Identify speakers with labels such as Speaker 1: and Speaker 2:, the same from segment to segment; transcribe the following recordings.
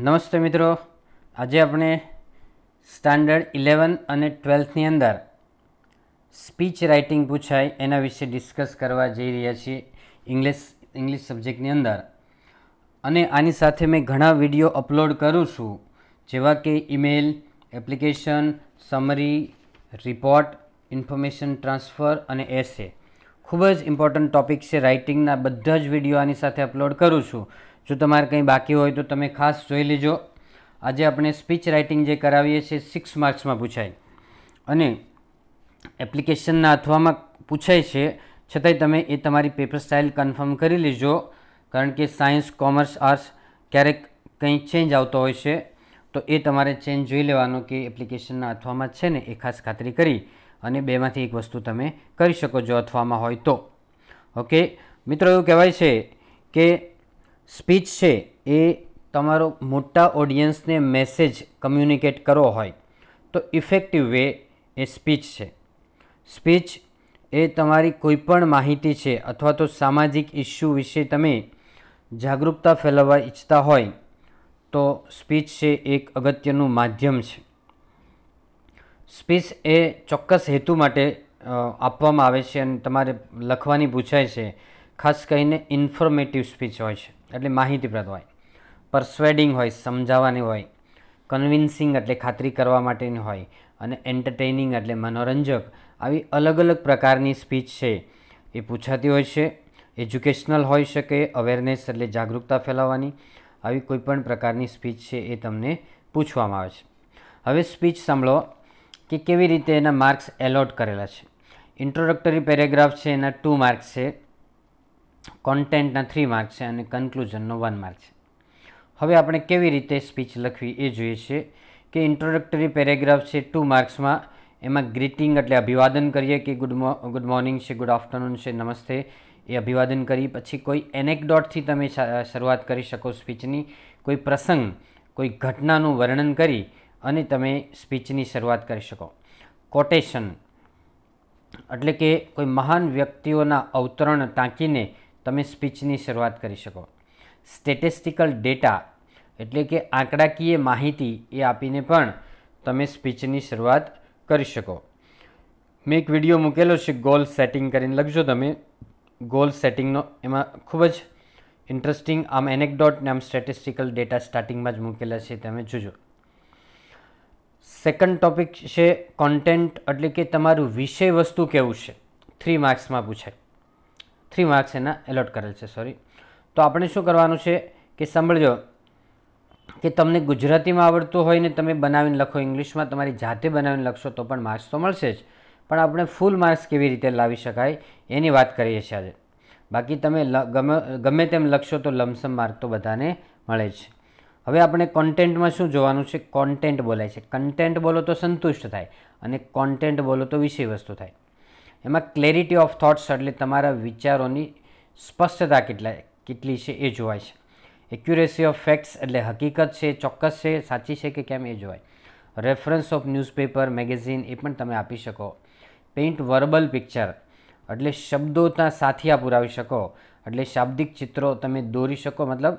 Speaker 1: નમસ્તે મિત્રો આજે આપણે સ્ટાન્ડર્ડ ઇલેવન અને ટ્વેલ્થની અંદર સ્પીચ રાઇટિંગ પૂછાય એના વિશે ડિસ્કસ કરવા જઈ રહ્યા છીએ ઇંગ્લિશ ઇંગ્લિશ સબ્જેક્ટની અંદર અને આની સાથે મેં ઘણા વિડીયો અપલોડ કરું છું જેવા કે email application summary report information transfer અને એસે ખૂબ જ ઇમ્પોર્ટન્ટ ટૉપિક છે રાઇટિંગના બધા જ વિડીયો આની સાથે અપલોડ કરું છું જો તમારે કંઈ બાકી હોય તો તમે ખાસ જોઈ લેજો આજે આપણે સ્પીચ રાઇટિંગ જે કરાવીએ છીએ સિક્સ માર્ક્સમાં પૂછાય અને એપ્લિકેશનના અથવામાં પૂછાય છે છતાંય તમે એ તમારી પેપર સ્ટાઇલ કન્ફર્મ કરી લેજો કારણ કે સાયન્સ કોમર્સ આર્ટ્સ ક્યારેક કંઈ ચેન્જ આવતો હોય છે તો એ તમારે ચેન્જ જોઈ લેવાનો કે એપ્લિકેશનના અથવામાં છે ને એ ખાસ ખાતરી કરી અને બેમાંથી એક વસ્તુ તમે કરી શકો જો અથવામાં હોય તો ઓકે મિત્રો એવું કહેવાય છે કે સ્પીચ છે એ તમારો મોટા ઓડિયન્સને મેસેજ કમ્યુનિકેટ કરવો હોય તો ઇફેક્ટિવ વે એ સ્પીચ છે સ્પીચ એ તમારી કોઈપણ માહિતી છે અથવા તો સામાજિક ઇસ્યુ વિશે તમે જાગૃતતા ફેલાવવા ઈચ્છતા હોય તો સ્પીચ છે એક અગત્યનું માધ્યમ છે સ્પીચ એ ચોક્કસ હેતુ માટે આપવામાં આવે છે અને તમારે લખવાની પૂછાય છે ખાસ કરીને ઇન્ફોર્મેટિવ સ્પીચ હોય છે એટલે માહિતીપ્રદ હોય પરસ્વેડિંગ હોય સમજાવવાની હોય કન્વિન્સિંગ એટલે ખાતરી કરવા માટેની હોય અને એન્ટરટેનિંગ એટલે મનોરંજક આવી અલગ અલગ પ્રકારની સ્પીચ છે એ પૂછાતી હોય છે એજ્યુકેશનલ હોઈ શકે અવેરનેસ એટલે જાગૃતતા ફેલાવવાની આવી કોઈપણ પ્રકારની સ્પીચ છે એ તમને પૂછવામાં આવે છે હવે સ્પીચ સાંભળો કે કેવી રીતે એના માર્ક્સ એલોટ કરેલા છે ઇન્ટ્રોડક્ટરી પેરેગ્રાફ છે એના ટુ માર્ક્સ છે કોન્ટેન્ટના થ્રી માર્ક છે અને કન્ક્લુઝનનો વન માર્ક છે હવે આપણે કેવી રીતે સ્પીચ લખવી એ જોઈએ છીએ કે ઇન્ટ્રોડક્ટરી પેરેગ્રાફ છે ટુ માર્ક્સમાં એમાં ગ્રીટિંગ એટલે અભિવાદન કરીએ કે ગુડ ગુડ મોર્નિંગ છે ગુડ આફ્ટરનૂન છે નમસ્તે એ અભિવાદન કરી પછી કોઈ એનેકડોટથી તમે શરૂઆત કરી શકો સ્પીચની કોઈ પ્રસંગ કોઈ ઘટનાનું વર્ણન કરી અને તમે સ્પીચની શરૂઆત કરી શકો કોટેશન એટલે કે કોઈ મહાન વ્યક્તિઓના અવતરણ ટાંકીને તમે સ્પીચની શરૂઆત કરી શકો સ્ટેટિસ્ટિકલ ડેટા એટલે કે આંકડાકીય માહિતી એ આપીને પણ તમે સ્પીચની શરૂઆત કરી શકો મેં એક વિડીયો મૂકેલો છે ગોલ સેટિંગ કરીને લખજો તમે ગોલ સેટિંગનો એમાં ખૂબ જ ઇન્ટરેસ્ટિંગ આમ એનેકડોટ ને આમ સ્ટેટિસ્ટિકલ ડેટા સ્ટાર્ટિંગમાં જ મૂકેલા છે તમે જોજો સેકન્ડ ટોપિક છે કોન્ટેન્ટ એટલે કે તમારું વિષય વસ્તુ કેવું છે થ્રી માર્ક્સમાં પૂછાય થ્રી માર્ક્સ એના એલોટ કરેલ છે સોરી તો આપણે શું કરવાનું છે કે સાંભળજો કે તમને ગુજરાતીમાં આવડતું હોય ને તમે બનાવીને લખો ઇંગ્લિશમાં તમારી જાતે બનાવીને લખશો તો પણ માર્ક્સ તો મળશે જ પણ આપણે ફૂલ માર્ક્સ કેવી રીતે લાવી શકાય એની વાત કરીએ છીએ આજે બાકી તમે ગમે ગમે તેમ લખશો તો લમસમ માર્ક તો બધાને મળે છે હવે આપણે કોન્ટેન્ટમાં શું જોવાનું છે કોન્ટેન્ટ બોલાય છે કન્ટેન્ટ બોલો તો સંતુષ્ટ થાય અને કોન્ટેન્ટ બોલો તો વિષય વસ્તુ થાય એમાં ક્લેરિટી ઓફ થોટ્સ એટલે તમારા વિચારોની સ્પષ્ટતા કેટલા કેટલી છે એ જોવાય છે એક્યુરેસી ઓફ ફેક્ટ્સ એટલે હકીકત છે ચોક્કસ છે સાચી છે કે કેમ એ જોવાય રેફરન્સ ઓફ ન્યૂઝપેપર મેગેઝિન એ પણ તમે આપી શકો પેઇન્ટ વર્બલ પિક્ચર એટલે શબ્દો ત્યાં સાથિયા પુરાવી શકો એટલે શાબ્દિક ચિત્રો તમે દોરી શકો મતલબ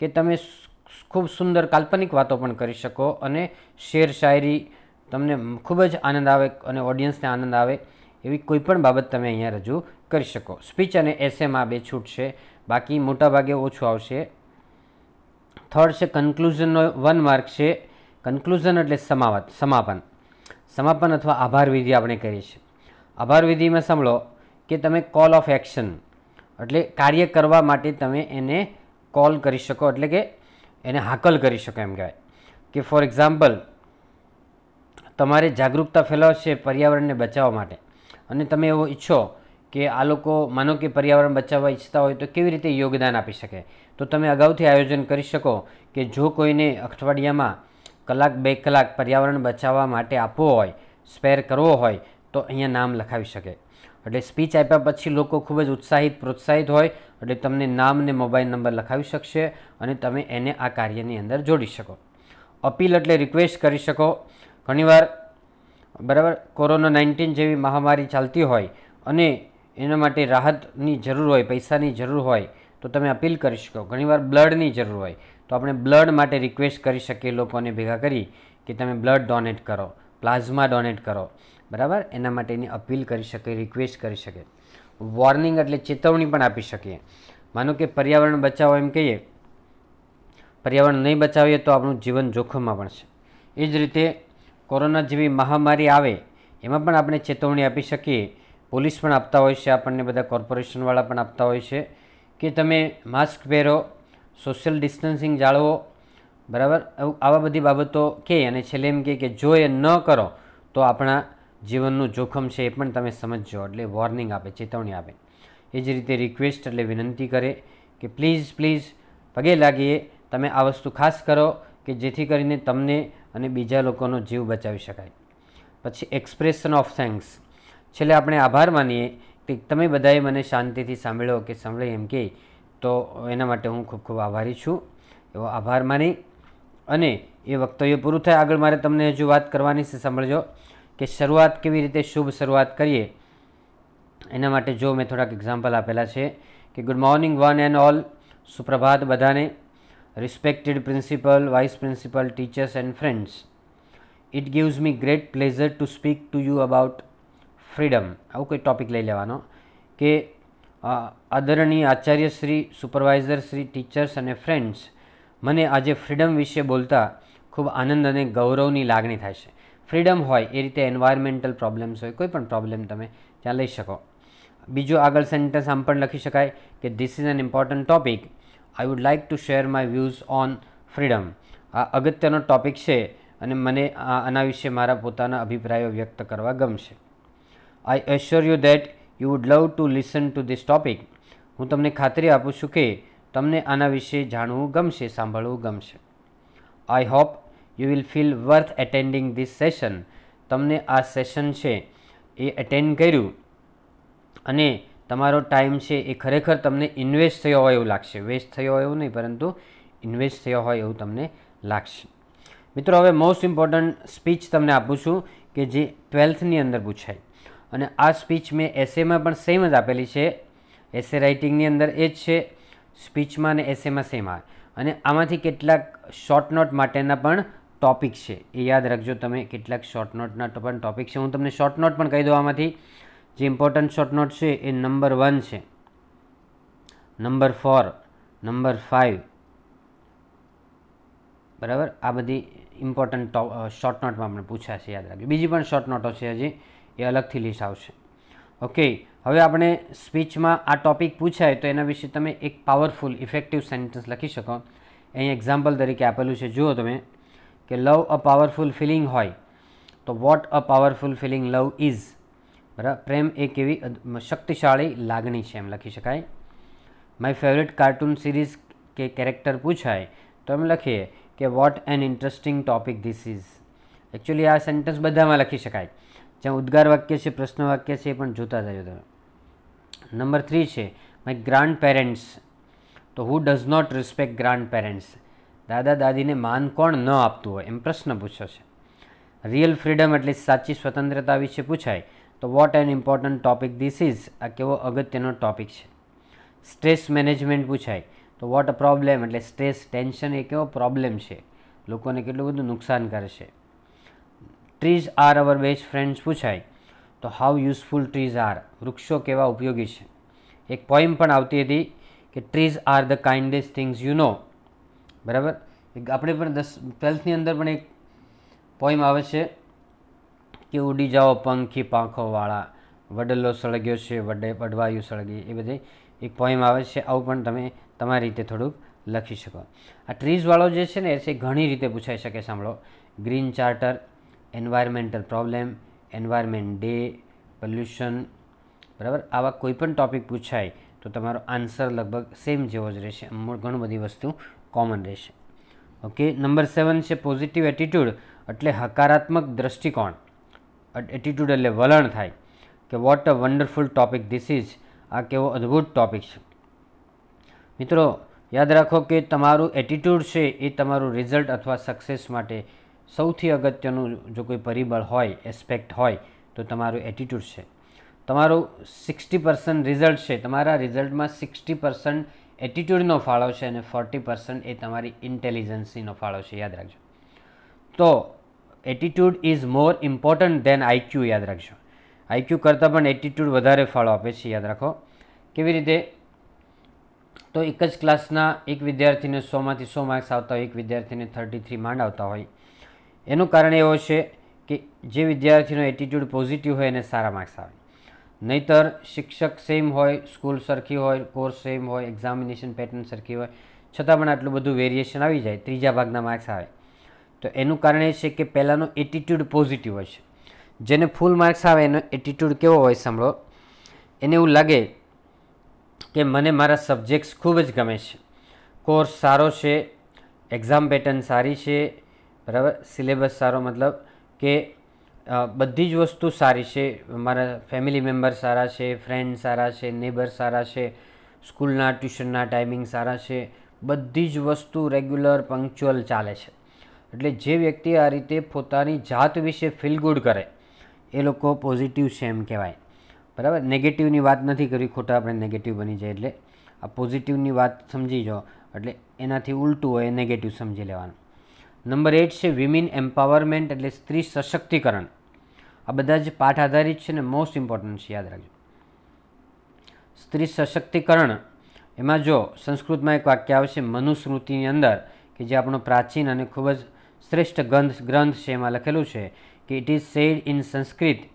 Speaker 1: કે તમે ખૂબ સુંદર કાલ્પનિક વાતો પણ કરી શકો અને શેર શાયરી તમને ખૂબ જ આનંદ આવે અને ઓડિયન્સને આનંદ આવે એવી કોઈપણ બાબત તમે અહીંયા રજૂ કરી શકો સ્પીચ અને એસેમાં બે છૂટ છે બાકી મોટાભાગે ઓછું આવશે થર્ડ છે કન્ક્લુઝનનો વન માર્ક છે કન્ક્લુઝન એટલે સમાવત સમાપન સમાપન અથવા આભાર વિધિ આપણે કરીએ છીએ આભાર વિધિમાં સાંભળો કે તમે કોલ ઓફ એક્શન એટલે કાર્ય કરવા માટે તમે એને કોલ કરી શકો એટલે કે એને હાકલ કરી શકો એમ કહેવાય કે ફોર એક્ઝામ્પલ તમારે જાગૃતતા ફેલાવશે પર્યાવરણને બચાવવા માટે અને તમે એવો ઈચ્છો કે આ લોકો માનો કે પર્યાવરણ બચાવવા ઈચ્છતા હોય તો કેવી રીતે યોગદાન આપી શકે તો તમે અગાઉથી આયોજન કરી શકો કે જો કોઈને અઠવાડિયામાં કલાક બે કલાક પર્યાવરણ બચાવવા માટે આપવો હોય સ્પેર કરવો હોય તો અહીંયા નામ લખાવી શકે એટલે સ્પીચ આપ્યા પછી લોકો ખૂબ જ ઉત્સાહિત પ્રોત્સાહિત હોય એટલે તમને નામ ને મોબાઈલ નંબર લખાવી શકશે અને તમે એને આ કાર્યની અંદર જોડી શકો અપીલ એટલે રિક્વેસ્ટ કરી શકો ઘણીવાર બરાબર કોરોના નાઇન્ટીન જેવી મહામારી ચાલતી હોય અને એના માટે રાહતની જરૂર હોય પૈસાની જરૂર હોય તો તમે અપીલ કરી શકો ઘણીવાર બ્લડની જરૂર હોય તો આપણે બ્લડ માટે રિક્વેસ્ટ કરી શકીએ લોકોને ભેગા કરી કે તમે બ્લડ ડોનેટ કરો પ્લાઝમા ડોનેટ કરો બરાબર એના માટેની અપીલ કરી શકે રિક્વેસ્ટ કરી શકે વોર્નિંગ એટલે ચેતવણી પણ આપી શકીએ માનો કે પર્યાવરણ બચાવો એમ કહીએ પર્યાવરણ નહીં બચાવીએ તો આપણું જીવન જોખમમાં પણ છે એ જ રીતે કોરોના જેવી મહામારી આવે એમાં પણ આપણે ચેતવણી આપી શકીએ પોલીસ પણ આપતા હોય છે આપણને બધા કોર્પોરેશનવાળા પણ આપતા હોય છે કે તમે માસ્ક પહેરો સોશિયલ ડિસ્ટન્સિંગ જાળવો બરાબર આવા બધી બાબતો કે અને છેલ્લે એમ કે જો એ ન કરો તો આપણા જીવનનું જોખમ છે એ પણ તમે સમજજો એટલે વોર્નિંગ આપે ચેતવણી આપે એ જ રીતે રિક્વેસ્ટ એટલે વિનંતી કરે કે પ્લીઝ પ્લીઝ પગે લાગીએ તમે આ વસ્તુ ખાસ કરો કે જેથી કરીને તમને અને બીજા લોકોનો જીવ બચાવી શકાય પછી એક્સપ્રેશન ઓફ થેન્ક્સ છેલ્લે આપણે આભાર માનીએ કે તમે બધાએ મને શાંતિથી સાંભળ્યો કે સાંભળે એમ કે તો એના માટે હું ખૂબ ખૂબ આભારી છું એવો આભાર માની અને એ વક્તવ્ય પૂરું થાય આગળ મારે તમને હજુ વાત કરવાની છે સાંભળજો કે શરૂઆત કેવી રીતે શુભ શરૂઆત કરીએ એના માટે જો મેં થોડાક એક્ઝામ્પલ આપેલા છે કે good morning one and all સુપ્રભાત બધાને respected principal, vice principal, teachers and friends. It gives me great pleasure to speak to you about freedom આવો કોઈ ટોપિક લઈ લેવાનો કે આદરણીય આચાર્ય શ્રી સુપરવાઇઝર શ્રી ટીચર્સ અને ફ્રેન્ડ્સ મને આજે ફ્રીડમ વિશે બોલતા ખૂબ આનંદ અને ગૌરવની લાગણી થાય છે ફ્રીડમ હોય એ રીતે એન્વાયરમેન્ટલ પ્રોબ્લેમ્સ હોય કોઈ પણ પ્રોબ્લેમ તમે ત્યાં લઈ શકો બીજું આગળ સેન્ટેન્સ આમ પણ લખી શકાય કે this is an important topic I would like to share my views on freedom આ અગત્યનો ટોપિક છે અને મને આના વિશે મારા પોતાના અભિપ્રાયો વ્યક્ત કરવા ગમશે I assure you that you would love to listen to this topic હું તમને ખાતરી આપું છું કે તમને આના વિશે જાણવું ગમશે સાંભળવું ગમશે I hope you will feel worth attending this session તમને આ સેશન છે એ એટેન્ડ કર્યું અને તમારો ટાઈમ છે એ ખરેખર તમને ઇન્વેસ્ટ થયો હોય એવું લાગશે વેસ્ટ થયો હોય એવું નહીં પરંતુ ઇન્વેસ્ટ થયો હોય એવું તમને લાગશે મિત્રો હવે મોસ્ટ ઇમ્પોર્ટન્ટ સ્પીચ તમને આપું છું કે જે ટ્વેલ્થની અંદર પૂછાય અને આ સ્પીચ મેં એસેમાં પણ સેમ જ આપેલી છે એસે રાઇટિંગની અંદર એ જ છે સ્પીચમાં અને એસેમાં સેમ આવે અને આમાંથી કેટલાક શોર્ટ નોટ માટેના પણ ટોપિક છે એ યાદ રાખજો તમે કેટલાક શોર્ટ નોટના પણ ટોપિક છે હું તમને શોર્ટ નોટ પણ કહી દઉં આમાંથી જે ઇમ્પોર્ટન્ટ શોર્ટ નોટ છે એ નંબર વન છે નંબર ફોર નંબર ફાઇવ બરાબર આ બધી ઇમ્પોર્ટન્ટ શોર્ટ નોટમાં આપણે છે યાદ રાખજો બીજી પણ શોર્ટ નોટો છે હજી એ અલગથી લિસ્ટ આવશે ઓકે હવે આપણે સ્પીચમાં આ ટોપિક પૂછાય તો એના વિશે તમે એક પાવરફુલ ઇફેક્ટિવ સેન્ટેન્સ લખી શકો અહીં એક્ઝામ્પલ તરીકે આપેલું છે જુઓ તમે કે લવ અ પાવરફુલ ફિલિંગ હોય તો vote a powerful feeling love is બરાબર પ્રેમ એક એવી શક્તિશાળી લાગણી છે એમ લખી શકાય માય ફેવરેટ કાર્ટૂન સિરીઝ કે કેરેક્ટર પૂછાય તો એમ લખીએ કે what an interesting topic this is actually આ સેન્ટેન્સ બધામાં લખી શકાય જ્યાં ઉદ્ગાર વાક્ય છે પ્રશ્ન વાક્ય છે એ પણ જોતા જજો તમે નંબર થ્રી છે માય ગ્રાન્ડ પેરેન્ટ્સ તો who does not respect grandparents દાદા દાદીને માન કોણ ન આપતું હોય એમ પ્રશ્ન પૂછ્યો છે રિયલ ફ્રીડમ એટલે સાચી સ્વતંત્રતા વિશે પૂછાય તો what an important topic this is આ કેવો અગત્યનો ટોપિક છે સ્ટ્રેસ મેનેજમેન્ટ પૂછાય તો વોટ અ પ્રોબ્લેમ એટલે સ્ટ્રેસ ટેન્શન એ કેવો પ્રોબ્લેમ છે લોકોને કેટલું બધું નુકસાન કરે છે trees are our best friends પૂછાય તો હાઉ યુઝફુલ ટ્રીઝ આર વૃક્ષો કેવા ઉપયોગી છે એક પોઈમ પણ આવતી હતી કે trees are the kindest things you know બરાબર આપણે પણ દસ ટ્વેલ્થની અંદર પણ એક પોઈમ આવે છે કે ઉડી જાઓ પંખી પાંખોવાળા વડલો સળગ્યો છે વડે વડવાયું સળગી એ બધી એક પોઈમ આવે છે આવું પણ તમે તમારી રીતે થોડુંક લખી શકો આ ટ્રીઝવાળો જે છે ને એ ઘણી રીતે પૂછાઈ શકે સાંભળો green charter environmental problem environment day pollution બરાબર આવા કોઈપણ ટૉપિક પૂછાય તો તમારો આન્સર લગભગ સેમ જેવો જ રહેશે ઘણું બધી વસ્તુ કોમન રહેશે ઓકે નંબર સેવન છે પોઝિટિવ એટીટ્યૂડ એટલે હકારાત્મક દ્રષ્ટિકોણ એટીટ્યુડ એટલે વલણ થાય કે what a wonderful topic this is આ કેવો અદ્ભુત ટોપિક છે મિત્રો યાદ રાખો કે તમારું એટીટ્યુડ છે એ તમારું રિઝલ્ટ અથવા સક્સેસ માટે સૌથી અગત્યનું જો કોઈ પરિબળ હોય એસ્પેક્ટ હોય તો તમારું એટીટ્યુડ છે તમારું સિક્સટી પર્સન્ટ રિઝલ્ટ છે તમારા રિઝલ્ટમાં સિક્સટી પર્સન્ટ એટીટ્યુડનો ફાળો છે અને ફોર્ટી પર્સન્ટ એ તમારી ઇન્ટેલિજન્સીનો ફાળો છે યાદ રાખજો તો attitude is more important than IQ યાદ રાખજો આઈક્યુ કરતાં પણ એટીટ્યુડ વધારે ફાળો આપે છે યાદ રાખો કેવી રીતે તો એક જ ક્લાસના એક વિદ્યાર્થીને સોમાંથી સો માર્ક્સ આવતા હોય એક વિદ્યાર્થીને થર્ટી થ્રી માંડ આવતા હોય એનું કારણ એવો છે કે જે વિદ્યાર્થીનો એટીટ્યુડ પોઝિટિવ હોય એને સારા માર્ક્સ આવે નહીતર શિક્ષક સેમ હોય સ્કૂલ સરખી હોય કોર્સ સેમ હોય એક્ઝામિનેશન પેટર્ન સરખી હોય છતાં પણ આટલું બધું વેરિએશન આવી જાય ત્રીજા ભાગના માર્ક્સ આવે તો એનું કારણ એ છે કે પહેલાંનો એટીટ્યૂડ પોઝિટિવ હોય છે જેને ફૂલ માર્ક્સ આવે એનો એટીટ્યૂડ કેવો હોય સાંભળો એને એવું લાગે કે મને મારા સબ્જેક્ટ્સ ખૂબ જ ગમે છે કોર્સ સારો છે એક્ઝામ પેટર્ન સારી છે બરાબર સિલેબસ સારો મતલબ કે બધી જ વસ્તુ સારી છે મારા ફેમિલી મેમ્બર સારા છે ફ્રેન્ડ સારા છે નેબર સારા છે સ્કૂલના ટ્યુશનના ટાઈમિંગ સારા છે બધી જ વસ્તુ રેગ્યુલર પંક્ચ્યુઅલ ચાલે છે એટલે જે વ્યક્તિ આ રીતે પોતાની જાત વિશે ફીલ ગુડ કરે એ લોકો પોઝિટિવ છે એમ કહેવાય બરાબર નેગેટિવની વાત નથી કરવી ખોટા આપણે નેગેટિવ બની જાય એટલે આ પોઝિટિવની વાત સમજી જાઓ એટલે એનાથી ઉલટું હોય નેગેટિવ સમજી લેવાનું નંબર એટ છે વિમેન એમ્પાવરમેન્ટ એટલે સ્ત્રી સશક્તિકરણ આ બધા જ પાઠ આધારિત છે ને મોસ્ટ ઇમ્પોર્ટન્ટ છે યાદ રાખજો સ્ત્રી સશક્તિકરણ એમાં જો સંસ્કૃતમાં એક વાક્ય આવશે મનુસ્મૃતિની અંદર કે જે આપણો પ્રાચીન અને ખૂબ જ શ્રેષ્ઠ ગ્રંથ ગ્રંથ છે એમાં લખેલું છે કે it is said in Sanskrit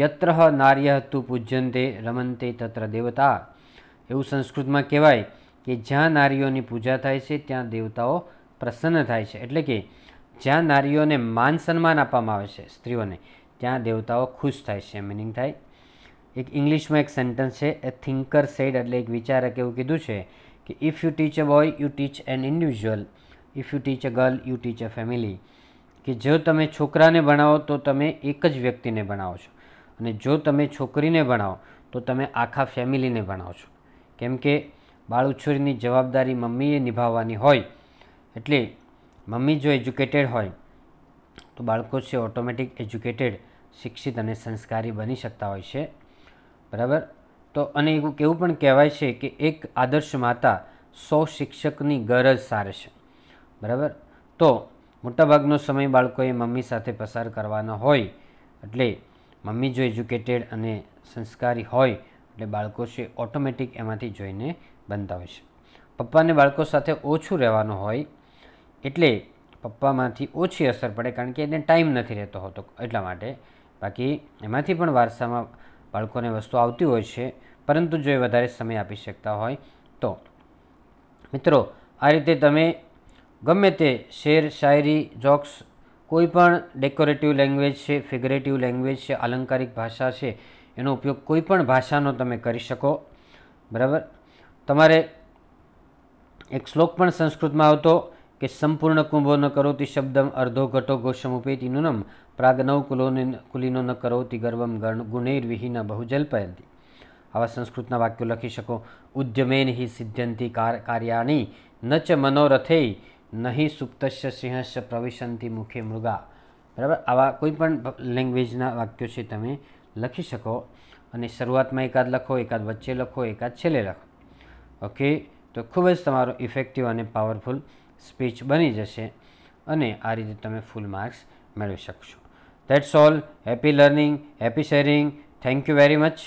Speaker 1: યત્ર નાર્ય તુ પૂજ્યંતે રમંતે તત્ર દેવતા એવું સંસ્કૃતમાં કહેવાય કે જ્યાં નારીઓની પૂજા થાય છે ત્યાં દેવતાઓ પ્રસન્ન થાય છે એટલે કે જ્યાં નારીઓને માન સન્માન આપવામાં આવે છે સ્ત્રીઓને ત્યાં દેવતાઓ ખુશ થાય છે મિનિંગ થાય એક ઇંગ્લિશમાં એક સેન્ટન્સ છે એ થિંકર સેડ એટલે એક વિચારક એવું કીધું છે કે if you teach a boy you teach an individual if you teach a girl you teach a family કે જો તમે છોકરાને ભણાવો તો તમે એક જ વ્યક્તિને ભણાવો છો અને જો તમે છોકરીને ભણાવો તો તમે આખા ફેમિલીને ભણાવો છો કેમ કે બાળુછોરીની જવાબદારી મમ્મીએ નિભાવવાની હોય એટલે મમ્મી જો એજ્યુકેટેડ હોય તો બાળકો છે ઓટોમેટિક એજ્યુકેટેડ શિક્ષિત અને સંસ્કારી બની શકતા હોય છે બરાબર તો અને એવું કેવું પણ કહેવાય છે કે એક આદર્શ માતા સો શિક્ષકની ગરજ સારે છે બરાબર તો મોટાભાગનો સમય બાળકોએ મમ્મી સાથે પસાર કરવાનો હોય એટલે મમ્મી જો એજ્યુકેટેડ અને સંસ્કારી હોય એટલે બાળકો છે ઓટોમેટિક એમાંથી જોઈને બનતા હોય છે પપ્પાને બાળકો સાથે ઓછું રહેવાનું હોય એટલે પપ્પામાંથી ઓછી અસર પડે કારણ કે એને ટાઈમ નથી રહેતો હોતો એટલા માટે બાકી એમાંથી પણ વારસામાં બાળકોને વસ્તુ આવતી હોય છે પરંતુ જો એ વધારે સમય આપી શકતા હોય તો મિત્રો આ રીતે તમે ગમે તે શેર શાયરી જોક્સ કોઈપણ ડેકોરેટિવ લેંગ્વેજ છે ફિગરેટિવ લેંગ્વેજ છે અલંકારિક ભાષા છે એનો ઉપયોગ કોઈપણ ભાષાનો તમે કરી શકો બરાબર તમારે એક શ્લોક પણ સંસ્કૃતમાં આવતો કે સંપૂર્ણ કુંભો ન કરોતી શબ્દમ અર્ધો ઘટો ગોષમ ઉપેતી નૂનમ પ્રાગનવ કુલોને કુલીનો ન કરોતી ગર્વમ ગુણેર વિહીના બહુજલ્પયંતી આવા સંસ્કૃતના વાક્યો લખી શકો ઉદ્યમેન હિ કાર કાર્યાણી ન ચ મનોરથેય નહીં સુપ્તસ્ય સિંહસ્ય પ્રવેશનથી મુખે મૃગા બરાબર આવા કોઈ પણ લેંગ્વેજના વાક્યો છે તમે લખી શકો અને શરૂઆતમાં એકાદ લખો એકાદ વચ્ચે લખો એકાદ છેલ્લે લખો ઓકે તો ખૂબ જ તમારો ઇફેક્ટિવ અને પાવરફુલ સ્પીચ બની જશે અને આ રીતે તમે ફૂલ માર્ક્સ મેળવી શકશો that's all happy learning happy sharing thank you very much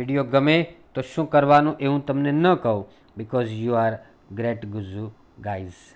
Speaker 1: video ગમે તો શું કરવાનું એ હું તમને ન કહું because you are great Gujju guys